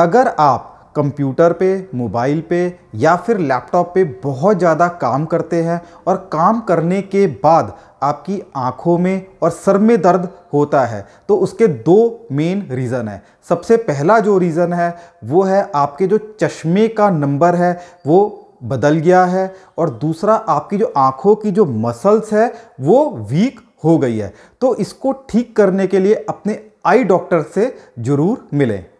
अगर आप कंप्यूटर पे मोबाइल पे या फिर लैपटॉप पे बहुत ज़्यादा काम करते हैं और काम करने के बाद आपकी आँखों में और सर में दर्द होता है तो उसके दो मेन रीज़न है सबसे पहला जो रीज़न है वो है आपके जो चश्मे का नंबर है वो बदल गया है और दूसरा आपकी जो आँखों की जो मसल्स है वो वीक हो गई है तो इसको ठीक करने के लिए अपने आई डॉक्टर से ज़रूर मिलें